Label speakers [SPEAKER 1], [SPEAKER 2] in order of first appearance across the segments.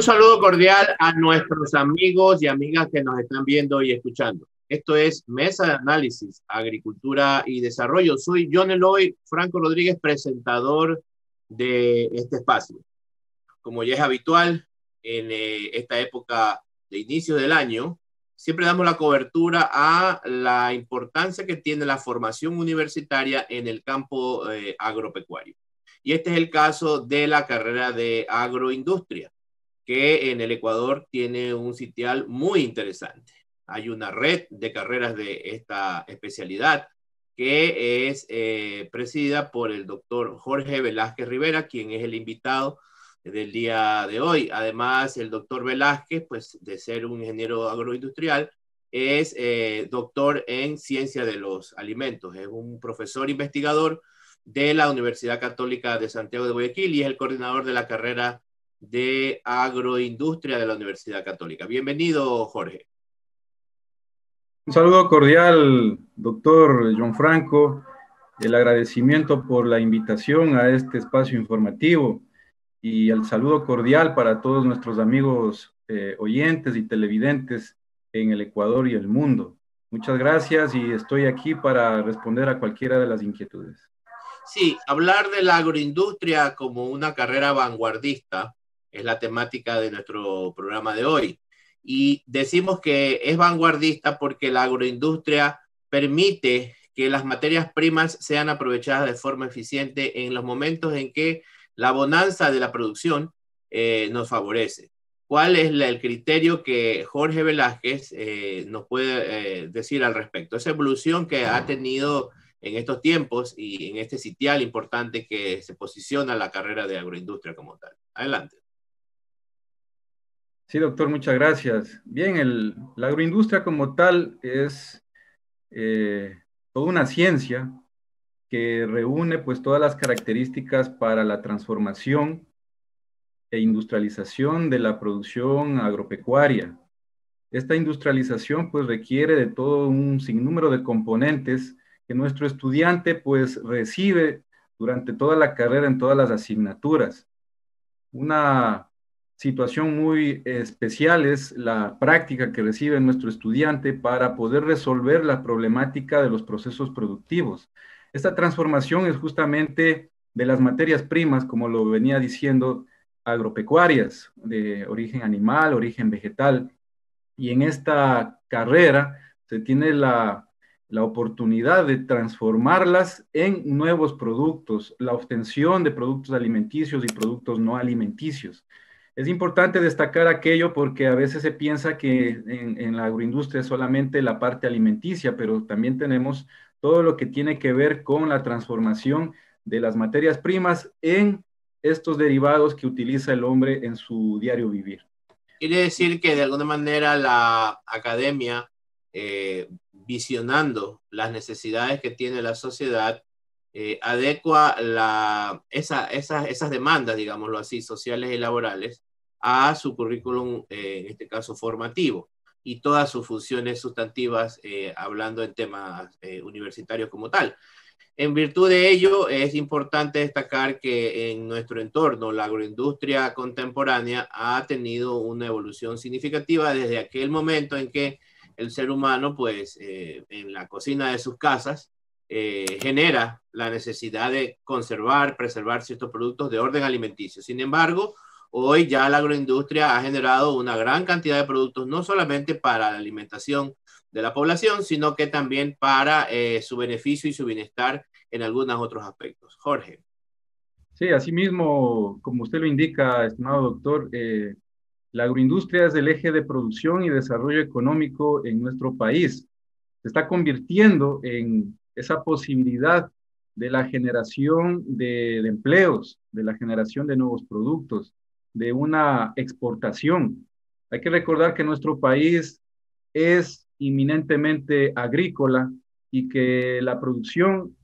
[SPEAKER 1] Un saludo cordial a nuestros amigos y amigas que nos están viendo y escuchando. Esto es Mesa de Análisis, Agricultura y Desarrollo. Soy John Eloy Franco Rodríguez, presentador de este espacio. Como ya es habitual en eh, esta época de inicio del año, siempre damos la cobertura a la importancia que tiene la formación universitaria en el campo eh, agropecuario. Y este es el caso de la carrera de agroindustria que en el Ecuador tiene un sitial muy interesante. Hay una red de carreras de esta especialidad que es eh, presidida por el doctor Jorge Velázquez Rivera, quien es el invitado del día de hoy. Además, el doctor Velázquez, pues de ser un ingeniero agroindustrial, es eh, doctor en ciencia de los alimentos, es un profesor investigador de la Universidad Católica de Santiago de Guayaquil y es el coordinador de la carrera de Agroindustria de la Universidad Católica. Bienvenido, Jorge.
[SPEAKER 2] Un saludo cordial, doctor John Franco. El agradecimiento por la invitación a este espacio informativo y el saludo cordial para todos nuestros amigos eh, oyentes y televidentes en el Ecuador y el mundo. Muchas gracias y estoy aquí para responder a cualquiera de las inquietudes.
[SPEAKER 1] Sí, hablar de la agroindustria como una carrera vanguardista es la temática de nuestro programa de hoy. Y decimos que es vanguardista porque la agroindustria permite que las materias primas sean aprovechadas de forma eficiente en los momentos en que la bonanza de la producción eh, nos favorece. ¿Cuál es el criterio que Jorge Velázquez eh, nos puede eh, decir al respecto? Esa evolución que ha tenido en estos tiempos y en este sitial importante que se posiciona la carrera de agroindustria como tal.
[SPEAKER 2] Adelante. Sí, doctor, muchas gracias. Bien, la agroindustria como tal es eh, toda una ciencia que reúne pues todas las características para la transformación e industrialización de la producción agropecuaria. Esta industrialización pues requiere de todo un sinnúmero de componentes que nuestro estudiante pues recibe durante toda la carrera en todas las asignaturas. Una situación muy especial es la práctica que recibe nuestro estudiante para poder resolver la problemática de los procesos productivos. Esta transformación es justamente de las materias primas, como lo venía diciendo, agropecuarias, de origen animal, origen vegetal. Y en esta carrera se tiene la, la oportunidad de transformarlas en nuevos productos, la obtención de productos alimenticios y productos no alimenticios. Es importante destacar aquello porque a veces se piensa que en, la agroindustria es solamente la parte alimenticia, pero también tenemos todo lo que tiene que ver con la transformación de las materias primas en estos derivados que utiliza el hombre en su diario vivir.
[SPEAKER 1] Quiere decir que de alguna manera la academia, eh, visionando las necesidades que tiene la sociedad, eh, adecua la, esas demandas, digámoslo así, sociales y laborales a su currículum, eh, en este caso formativo, y todas sus funciones sustantivas, eh, hablando en temas eh, universitarios como tal. En virtud de ello, es importante destacar que en nuestro entorno la agroindustria contemporánea ha tenido una evolución significativa desde aquel momento en que el ser humano, pues, en la cocina de sus casas, genera la necesidad de conservar, preservar ciertos productos de orden alimenticio. Sin embargo, Hoy ya la agroindustria ha generado una gran cantidad de productos, no solamente para la alimentación de la población, sino que también para eh, su beneficio y su bienestar en
[SPEAKER 2] algunos otros aspectos. Jorge. Sí, asimismo, como usted lo indica, estimado doctor, eh, la agroindustria es el eje de producción y desarrollo económico en nuestro país. Se está convirtiendo en esa posibilidad de la generación de empleos, de la generación de nuevos productos, de una exportación. Hay que recordar que nuestro país es inminentemente agrícola y que la producción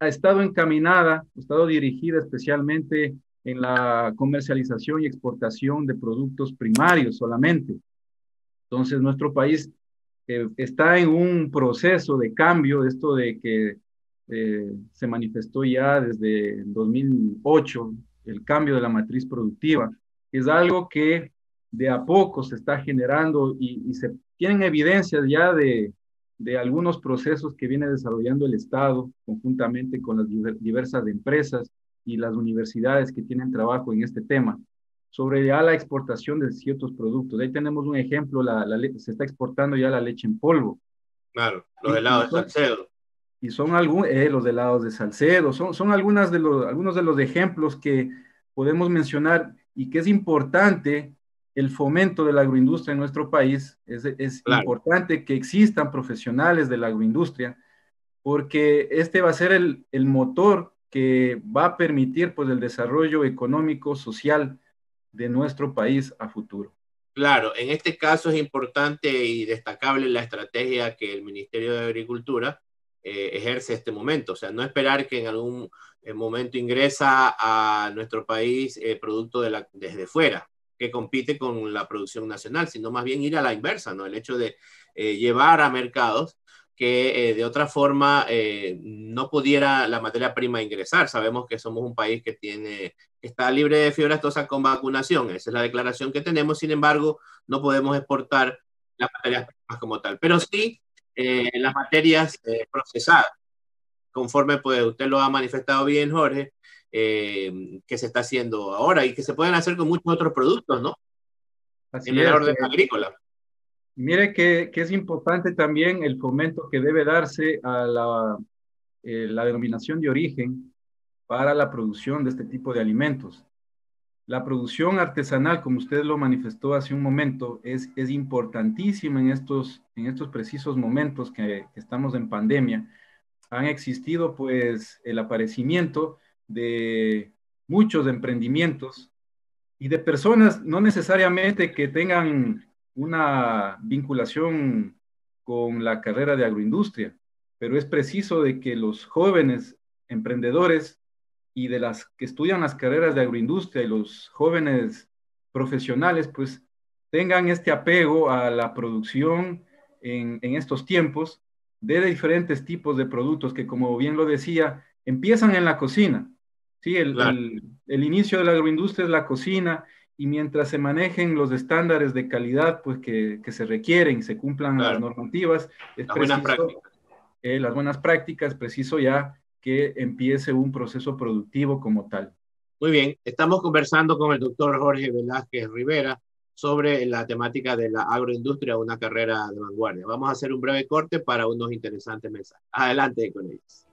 [SPEAKER 2] ha estado encaminada, ha estado dirigida especialmente en la comercialización y exportación de productos primarios solamente. Entonces, nuestro país eh, está en un proceso de cambio, esto de que eh, se manifestó ya desde 2008, el cambio de la matriz productiva es algo que de a poco se está generando y, se tienen evidencias ya de, algunos procesos que viene desarrollando el Estado conjuntamente con las diversas empresas y las universidades que tienen trabajo en este tema sobre ya la exportación de ciertos productos. Ahí tenemos un ejemplo, la, se está exportando ya la leche en polvo. Claro, los helados de Salcedo. Y son algunos, eh, los helados de Salcedo, son, son algunas de los, algunos de los ejemplos que podemos mencionar y que es importante el fomento de la agroindustria en nuestro país. Es, es importante que existan profesionales de la agroindustria porque este va a ser el, motor que va a permitir pues el desarrollo económico, social de nuestro país a futuro.
[SPEAKER 1] Claro, en este caso es importante y destacable la estrategia que el Ministerio de Agricultura eh, ejerce este momento. O sea, no esperar que en algún eh, momento ingresa a nuestro país eh, producto de la, desde fuera, que compite con la producción nacional, sino más bien ir a la inversa, ¿no? El hecho de llevar a mercados que de otra forma no pudiera la materia prima ingresar. Sabemos que somos un país que tiene está libre de fiebre aftosa con vacunación. Esa es la declaración que tenemos. Sin embargo, no podemos exportar las materias primas como tal. Pero sí eh, las materias eh, procesadas, conforme pues usted lo ha manifestado bien, Jorge, eh, que se está haciendo ahora y que se pueden hacer con muchos
[SPEAKER 2] otros productos, ¿no? Así en el orden eh, agrícola. Mire que, que, es importante también el fomento que debe darse a la, la denominación de origen para la producción de este tipo de alimentos. La producción artesanal, como usted lo manifestó hace un momento, es, es importantísima en estos, en estos precisos momentos que, que estamos en pandemia. Han existido pues el aparecimiento de muchos emprendimientos y de personas no necesariamente que tengan una vinculación con la carrera de agroindustria, pero es preciso de que los jóvenes emprendedores y de las que estudian las carreras de agroindustria y los jóvenes profesionales, pues tengan este apego a la producción en, estos tiempos de diferentes tipos de productos que, como bien lo decía, empiezan en la cocina. Sí, el, inicio de la agroindustria es la cocina y mientras se manejen los estándares de calidad pues, que, se requieren se cumplan las normativas, es las buenas eh, las buenas prácticas, preciso ya que empiece un proceso productivo como tal. Muy bien, estamos conversando con el doctor Jorge
[SPEAKER 1] Velázquez Rivera sobre la temática de la agroindustria, una carrera de vanguardia. Vamos a hacer un breve corte para unos interesantes mensajes. Adelante con ellos.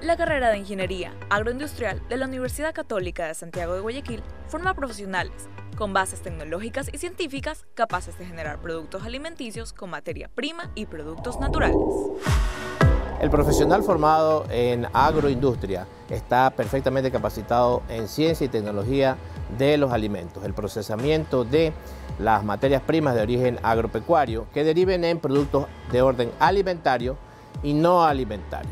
[SPEAKER 3] La carrera de Ingeniería Agroindustrial de la Universidad Católica de Santiago de Guayaquil forma profesionales con bases tecnológicas y científicas capaces de generar productos alimenticios con materia prima y productos naturales.
[SPEAKER 1] El profesional formado en agroindustria está perfectamente capacitado en ciencia y tecnología de los alimentos, el procesamiento de las materias primas de origen agropecuario que deriven en productos de orden alimentario y no alimentario.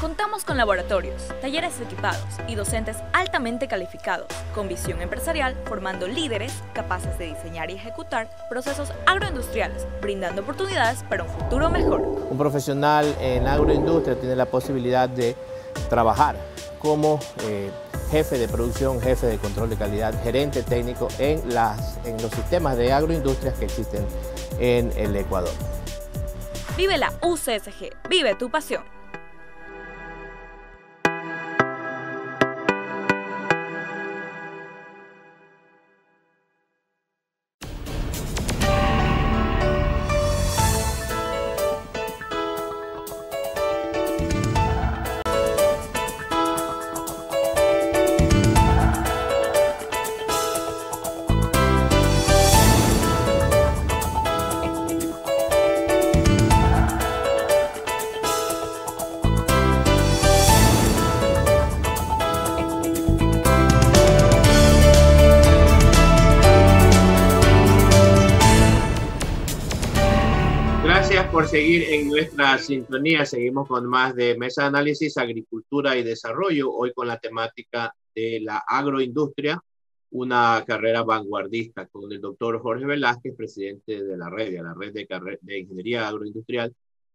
[SPEAKER 3] Contamos con laboratorios, talleres equipados y docentes altamente calificados, con visión empresarial, formando líderes capaces de diseñar y ejecutar procesos agroindustriales, brindando oportunidades para un futuro mejor.
[SPEAKER 1] Un profesional en agroindustria tiene la posibilidad de trabajar como eh, jefe de producción, jefe de control de calidad, gerente técnico en, en los sistemas de agroindustrias que existen en el Ecuador.
[SPEAKER 3] Vive la UCSG, vive tu pasión.
[SPEAKER 1] por seguir en nuestra sintonía. Seguimos con más de Mesa de Análisis, Agricultura y Desarrollo, hoy con la temática de la agroindustria, una carrera vanguardista, con el doctor Jorge Velázquez, presidente de la red, de la red de, Ingeniería Agroindustrial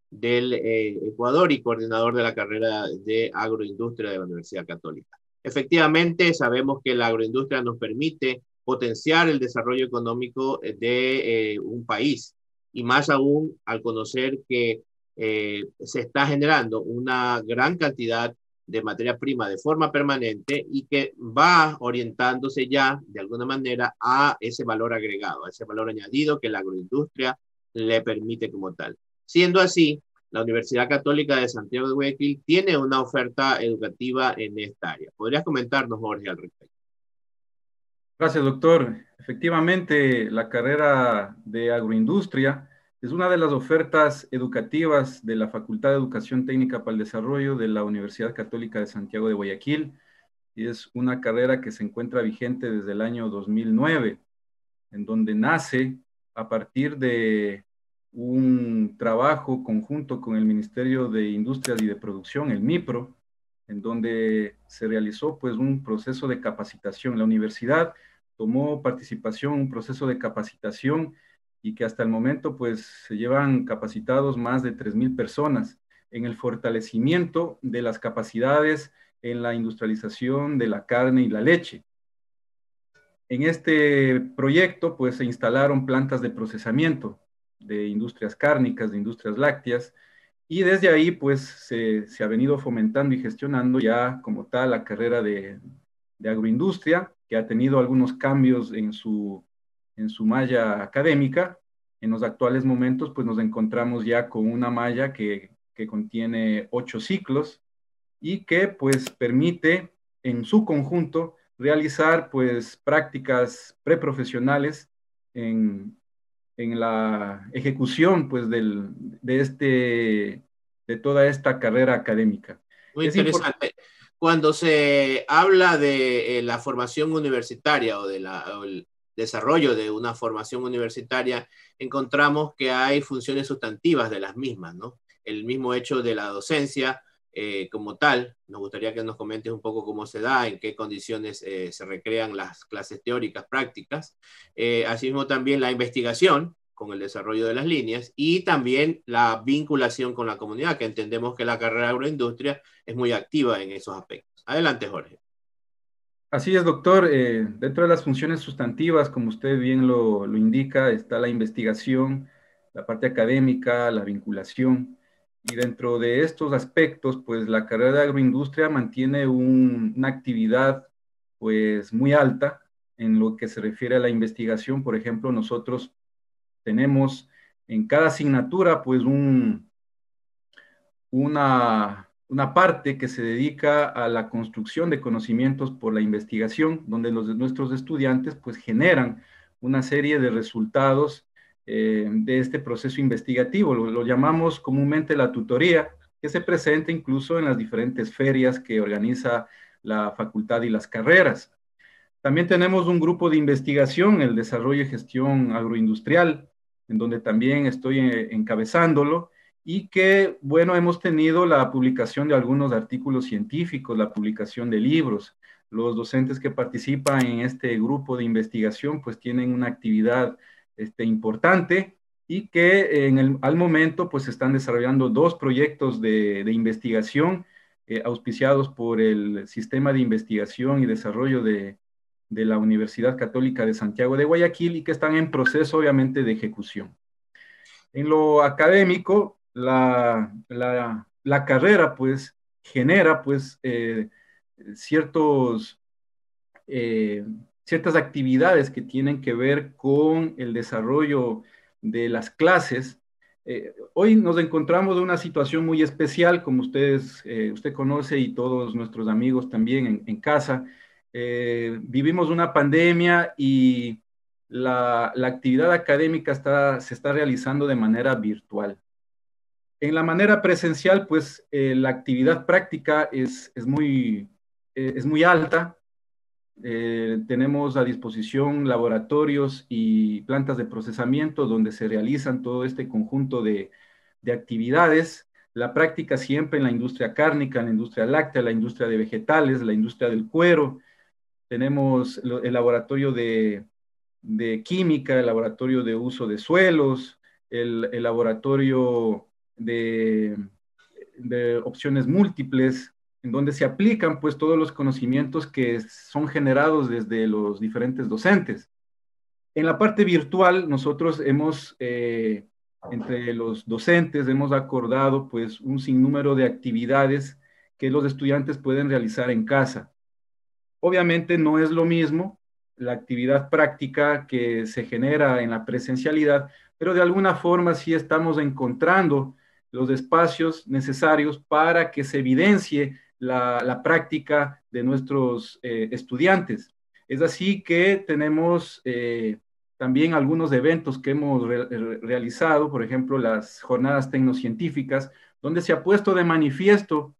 [SPEAKER 1] del eh, Ecuador y coordinador de la carrera de agroindustria de la Universidad Católica. Efectivamente, sabemos que la agroindustria nos permite potenciar el desarrollo económico de eh, un país y más aún al conocer que eh, se está generando una gran cantidad de materia prima de forma permanente y que va orientándose ya de alguna manera a ese valor agregado, a ese valor añadido que la agroindustria le permite como tal. Siendo así, la Universidad Católica de Santiago de Huequil tiene una oferta educativa
[SPEAKER 2] en esta área. ¿Podrías comentarnos, Jorge, al respecto? Gracias, doctor. Efectivamente, la carrera de agroindustria es una de las ofertas educativas de la Facultad de Educación Técnica para el Desarrollo de la Universidad Católica de Santiago de Guayaquil y es una carrera que se encuentra vigente desde el año 2009, en donde nace a partir de un trabajo conjunto con el Ministerio de Industrias y de Producción, el MIPRO, en donde se realizó pues un proceso de capacitación. La universidad tomó participación, un proceso de capacitación y que hasta el momento pues se llevan capacitados más de 3.000 personas en el fortalecimiento de las capacidades en la industrialización de la carne y la leche. En este proyecto pues se instalaron plantas de procesamiento de industrias cárnicas, de industrias lácteas, y desde ahí, pues, se, se, ha venido fomentando y gestionando ya como tal la carrera de, de, agroindustria, que ha tenido algunos cambios en su, en su malla académica. En los actuales momentos, pues, nos encontramos ya con una malla que, que contiene ocho ciclos y que, pues, permite en su conjunto realizar, pues, prácticas preprofesionales en, en la ejecución pues, de, este, de toda esta carrera académica. Muy interesante.
[SPEAKER 1] Cuando se habla de eh, la formación universitaria o, de desarrollo de una formación universitaria, encontramos que hay funciones sustantivas de las mismas, ¿no? El mismo hecho de la docencia, eh, como tal. Nos gustaría que nos comentes un poco cómo se da, en qué condiciones eh, se recrean las clases teóricas, prácticas. Eh, asimismo, también la investigación con el desarrollo de las líneas y también la vinculación con la comunidad, que entendemos que la carrera agroindustria es muy activa en esos aspectos.
[SPEAKER 2] Adelante, Jorge. Así es, doctor. dentro de las funciones sustantivas, como usted bien lo, lo, indica, está la investigación, la parte académica, la vinculación. Y dentro de estos aspectos, pues la carrera de agroindustria mantiene una actividad pues muy alta en lo que se refiere a la investigación. Por ejemplo, nosotros tenemos en cada asignatura pues un, una, una parte que se dedica a la construcción de conocimientos por la investigación, donde los, nuestros estudiantes pues generan una serie de resultados eh, de este proceso investigativo. Lo, lo, llamamos comúnmente la tutoría, que se presenta incluso en las diferentes ferias que organiza la facultad y las carreras. También tenemos un grupo de investigación, el desarrollo y gestión agroindustrial, en donde también estoy eh, encabezándolo y que, bueno, hemos tenido la publicación de algunos artículos científicos, la publicación de libros. Los docentes que participan en este grupo de investigación pues tienen una actividad este, importante y que eh, en el, al momento pues están desarrollando dos proyectos de, investigación eh, auspiciados por el Sistema de Investigación y Desarrollo de, la Universidad Católica de Santiago de Guayaquil y que están en proceso obviamente de ejecución. En lo académico, la, carrera pues genera pues eh, ciertos ciertas actividades que tienen que ver con el desarrollo de las clases. Eh, hoy nos encontramos en una situación muy especial, como ustedes, eh, usted conoce y todos nuestros amigos también en, casa. Eh, vivimos una pandemia y la, actividad académica está, se está realizando de manera virtual. En la manera presencial, pues la actividad práctica es, muy, es muy alta, eh, tenemos a disposición laboratorios y plantas de procesamiento donde se realizan todo este conjunto de, actividades. La práctica siempre en la industria cárnica, en la industria láctea, la industria de vegetales, la industria del cuero. Tenemos el laboratorio de, química, el laboratorio de uso de suelos, el, laboratorio de opciones múltiples, en donde se aplican pues todos los conocimientos que son generados desde los diferentes docentes. En la parte virtual nosotros hemos, eh, entre los docentes, hemos acordado pues un sinnúmero de actividades que los estudiantes pueden realizar en casa. Obviamente no es lo mismo la actividad práctica que se genera en la presencialidad, pero de alguna forma sí estamos encontrando los espacios necesarios para que se evidencie la, práctica de nuestros eh, estudiantes. Es así que tenemos eh, también algunos eventos que hemos realizado, por ejemplo, las jornadas tecnocientíficas, donde se ha puesto de manifiesto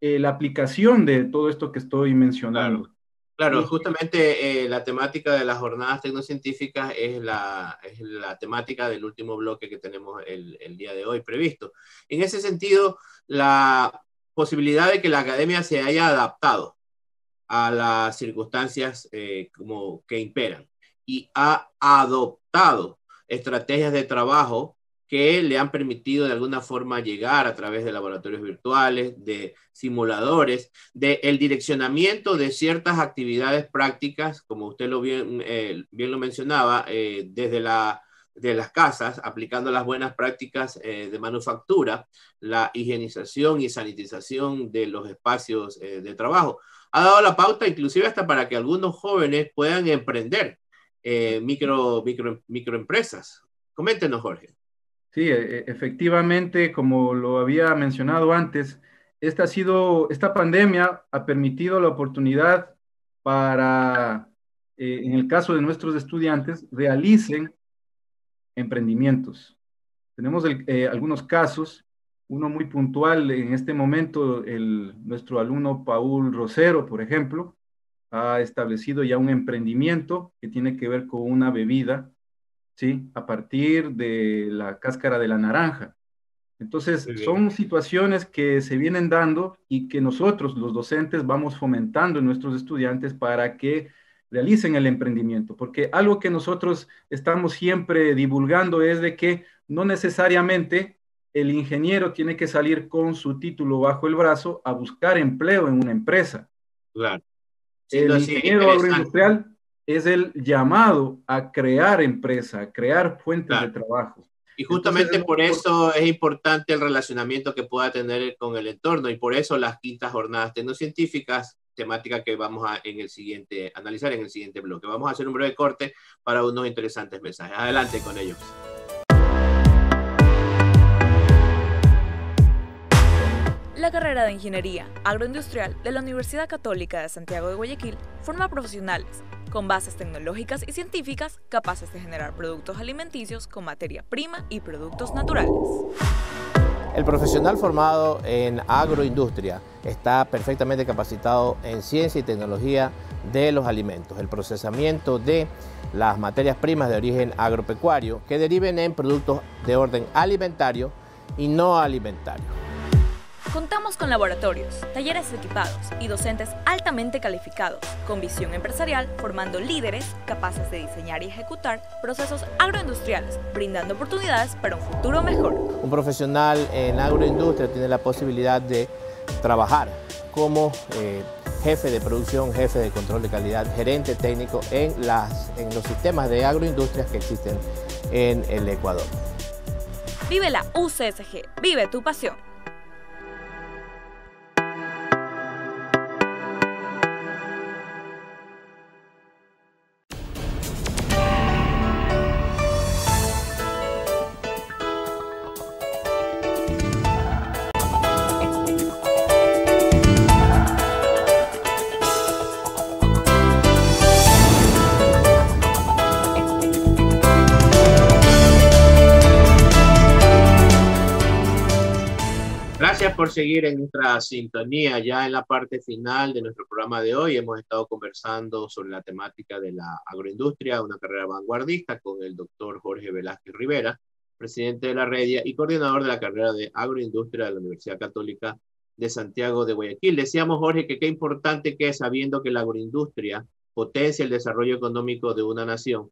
[SPEAKER 2] eh, la aplicación de todo esto que estoy mencionando.
[SPEAKER 1] Claro. justamente la temática de las jornadas tecnocientíficas es la, es la temática del último bloque que tenemos el, el, día de hoy previsto. En ese sentido, la, posibilidad de que la academia se haya adaptado a las circunstancias eh, como que imperan y ha adoptado estrategias de trabajo que le han permitido de alguna forma llegar a través de laboratorios virtuales, de simuladores, del el direccionamiento de ciertas actividades prácticas, como usted lo bien, eh, bien lo mencionaba, eh, desde la de las casas, aplicando las buenas prácticas eh, de manufactura, la higienización y sanitización de los espacios eh, de trabajo. Ha dado la pauta inclusive hasta para que algunos jóvenes puedan emprender eh, micro, micro, microempresas. Coméntenos, Jorge.
[SPEAKER 2] Sí, e, e, efectivamente, como lo había mencionado antes, esta, ha sido, esta pandemia ha permitido la oportunidad para, en el caso de nuestros estudiantes, realicen emprendimientos. Tenemos eh, algunos casos, uno muy puntual en este momento, el, nuestro alumno Paul Rosero, por ejemplo, ha establecido ya un emprendimiento que tiene que ver con una bebida, ¿sí? A partir de la cáscara de la naranja. Entonces, son situaciones que se vienen dando y que nosotros, los docentes, vamos fomentando en nuestros estudiantes para que realicen el emprendimiento, porque algo que nosotros estamos siempre divulgando es de que no necesariamente el ingeniero tiene que salir con su título bajo el brazo a buscar empleo en una empresa. Claro.
[SPEAKER 3] el ingeniero agroindustrial
[SPEAKER 2] es el llamado a crear empresa, a crear fuentes de trabajo. Y justamente por eso es importante
[SPEAKER 1] el relacionamiento que pueda tener con el entorno y por eso las quintas jornadas tecnocientíficas temática que vamos a en el siguiente, analizar en el siguiente bloque. Vamos a hacer un breve corte para unos interesantes mensajes. Adelante con ellos.
[SPEAKER 3] La carrera de Ingeniería Agroindustrial de la Universidad Católica de Santiago de Guayaquil forma profesionales con bases tecnológicas y científicas capaces de generar productos alimenticios con materia prima y productos naturales.
[SPEAKER 1] El profesional formado en agroindustria está perfectamente capacitado en ciencia y tecnología de los alimentos, el procesamiento de las materias primas de origen agropecuario que deriven en productos de orden alimentario y no alimentario.
[SPEAKER 3] Contamos con laboratorios, talleres equipados y docentes altamente calificados, con visión empresarial, formando líderes capaces de diseñar y ejecutar procesos agroindustriales, brindando oportunidades para un futuro mejor.
[SPEAKER 1] Un profesional en agroindustria tiene la posibilidad de trabajar como eh, jefe de producción, jefe de control de calidad, gerente técnico en, en los sistemas de agroindustrias que existen en el Ecuador.
[SPEAKER 3] Vive la UCSG, vive tu pasión.
[SPEAKER 1] seguir en nuestra sintonía ya en la parte final de nuestro programa de hoy. Hemos estado conversando sobre la temática de la agroindustria, una carrera vanguardista, con el doctor Jorge Velázquez Rivera, presidente de la Redia y coordinador de la carrera de agroindustria de la Universidad Católica de Santiago de Guayaquil. Decíamos, Jorge, que qué importante que es, sabiendo que la agroindustria potencia el desarrollo económico de una nación,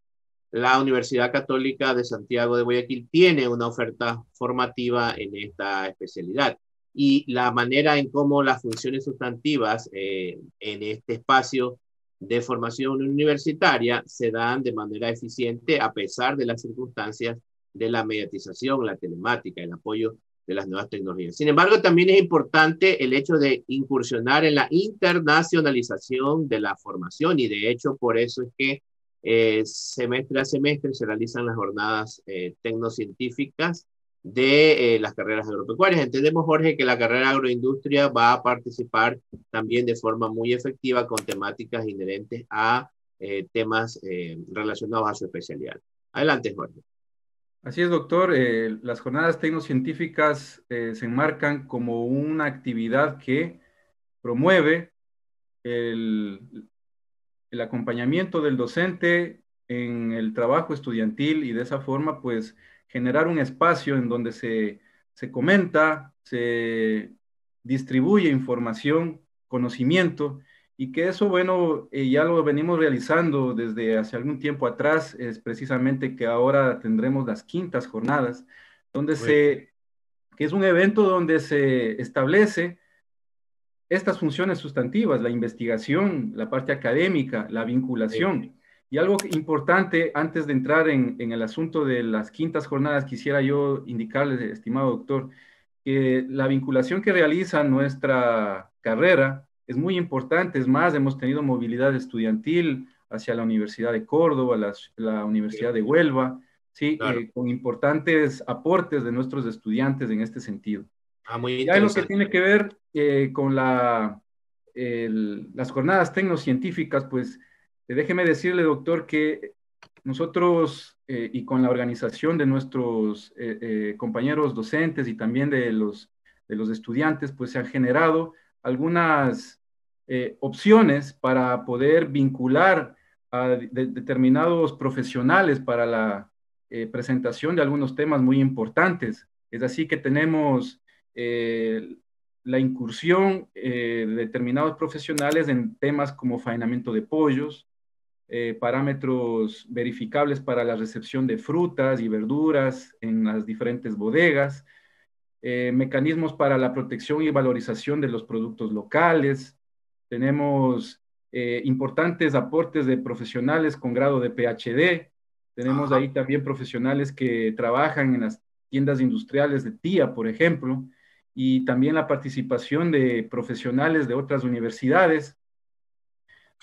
[SPEAKER 1] la Universidad Católica de Santiago de Guayaquil tiene una oferta formativa en esta especialidad y la manera en cómo las funciones sustantivas eh, en este espacio de formación universitaria se dan de manera eficiente a pesar de las circunstancias de la mediatización, la telemática, el apoyo de las nuevas tecnologías. Sin embargo, también es importante el hecho de incursionar en la internacionalización de la formación y de hecho por eso es que eh, semestre a semestre se realizan las jornadas eh, tecnocientíficas de eh, las carreras agropecuarias. Entendemos, Jorge, que la carrera agroindustria va a participar también de forma muy efectiva con temáticas inherentes a eh, temas eh, relacionados a su
[SPEAKER 2] especialidad. Adelante, Jorge. Así es, doctor. las jornadas tecnocientíficas se enmarcan como una actividad que promueve el, el acompañamiento del docente en el trabajo estudiantil y de esa forma, pues, generar un espacio en donde se, comenta, se distribuye información, conocimiento, y que eso, bueno, eh, ya lo venimos realizando desde hace algún tiempo atrás, es precisamente que ahora tendremos las quintas jornadas, donde se, que es un evento donde se establece estas funciones sustantivas, la investigación, la parte académica, la vinculación. Y algo importante, antes de entrar en, el asunto de las quintas jornadas, quisiera yo indicarles, estimado doctor, que la vinculación que realiza nuestra carrera es muy importante. Es más, hemos tenido movilidad estudiantil hacia la Universidad de Córdoba, la, Universidad de Huelva, ¿sí? Eh, con importantes aportes de nuestros estudiantes en este sentido. Ah, muy ya lo que tiene que ver eh, con las jornadas tecnocientíficas, pues eh, déjeme decirle, doctor, que nosotros eh, y con la organización de nuestros eh, compañeros docentes y también de los, estudiantes, pues se han generado algunas opciones para poder vincular a determinados profesionales para la presentación de algunos temas muy importantes. Es así que tenemos la incursión de determinados profesionales en temas como faenamiento de pollos, eh, parámetros verificables para la recepción de frutas y verduras en las diferentes bodegas, eh, mecanismos para la protección y valorización de los productos locales. Tenemos eh, importantes aportes de profesionales con grado de PhD. Tenemos ahí también profesionales que trabajan en las tiendas industriales de TIA, por ejemplo, y también la participación de profesionales de otras universidades.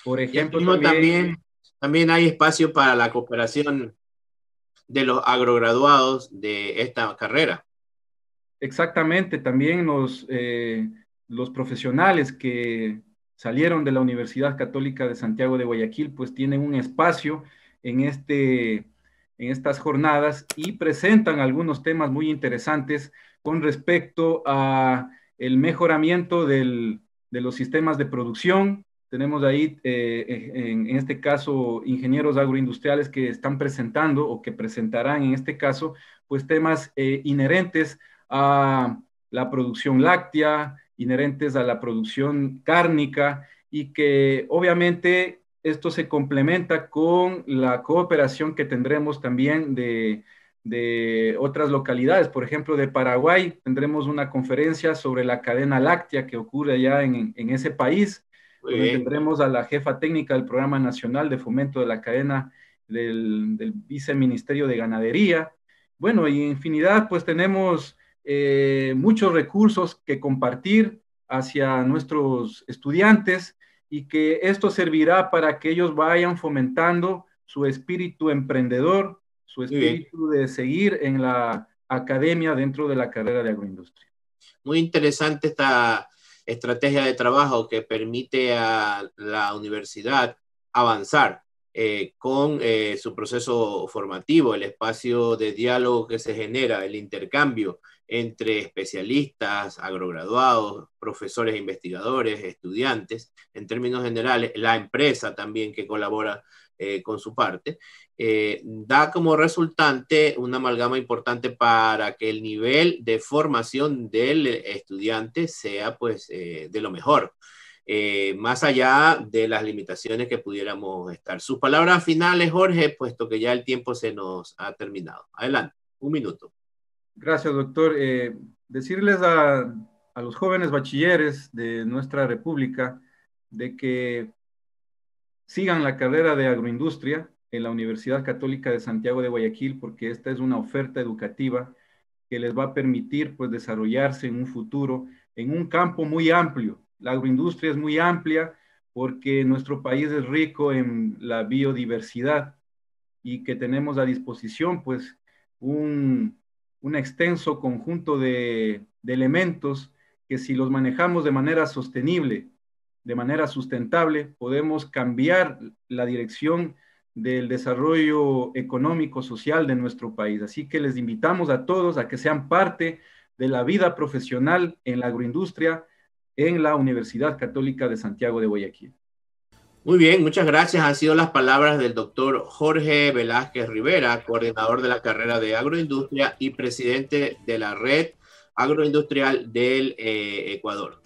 [SPEAKER 1] Por ejemplo, también también hay espacio para la cooperación de los agrograduados de esta carrera.
[SPEAKER 2] Exactamente, también los, eh, los profesionales que salieron de la Universidad Católica de Santiago de Guayaquil, pues tienen un espacio en, este, en estas jornadas y presentan algunos temas muy interesantes con respecto a el mejoramiento de los sistemas de producción, tenemos ahí, eh, eh, en, este caso, ingenieros agroindustriales que están presentando o que presentarán en este caso, pues temas eh, inherentes a la producción láctea, inherentes a la producción cárnica y que obviamente esto se complementa con la cooperación que tendremos también de, otras localidades. Por ejemplo, de Paraguay tendremos una conferencia sobre la cadena láctea que ocurre allá en ese país. Pues tendremos a la jefa técnica del Programa Nacional de Fomento de la Cadena del, del Viceministerio de Ganadería. Bueno, y infinidad, pues tenemos eh, muchos recursos que compartir hacia nuestros estudiantes y que esto servirá para que ellos vayan fomentando su espíritu emprendedor, su espíritu de seguir en la academia dentro de la carrera de
[SPEAKER 1] agroindustria. Muy interesante esta, estrategia de trabajo que permite a la universidad avanzar eh, con eh, su proceso formativo, el espacio de diálogo que se genera, el intercambio entre especialistas, agrograduados, profesores, e investigadores, estudiantes, en términos generales, la empresa también que colabora eh, con su parte, eh, da como resultante una amalgama importante para que el nivel de formación del estudiante sea pues eh, de lo mejor. más allá de las limitaciones que pudiéramos estar. Sus palabras finales, Jorge, puesto que ya el tiempo se nos ha terminado.
[SPEAKER 2] Adelante, un minuto. Gracias, doctor. decirles a, a, los jóvenes bachilleres de nuestra república de que sigan la carrera de agroindustria en la Universidad Católica de Santiago de Guayaquil porque esta es una oferta educativa que les va a permitir pues desarrollarse en un futuro en un campo muy amplio. La agroindustria es muy amplia porque nuestro país es rico en la biodiversidad y que tenemos a disposición pues un, extenso conjunto de, de elementos que si los manejamos de manera sostenible de manera sustentable, podemos cambiar la dirección del desarrollo económico, social de nuestro país. Así que les invitamos a todos a que sean parte de la vida profesional en la agroindustria en la Universidad Católica de Santiago de Guayaquil. Muy bien, muchas gracias. Han sido las palabras del doctor Jorge Velázquez
[SPEAKER 1] Rivera, coordinador de la carrera de agroindustria y presidente de la red agroindustrial del eh, Ecuador.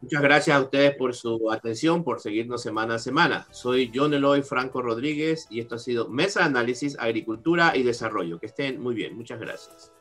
[SPEAKER 1] Muchas gracias a ustedes por su atención, por seguirnos semana a semana. Soy John Eloy Franco Rodríguez y esto ha sido Mesa de Análisis, Agricultura y Desarrollo. Que estén muy bien. Muchas gracias.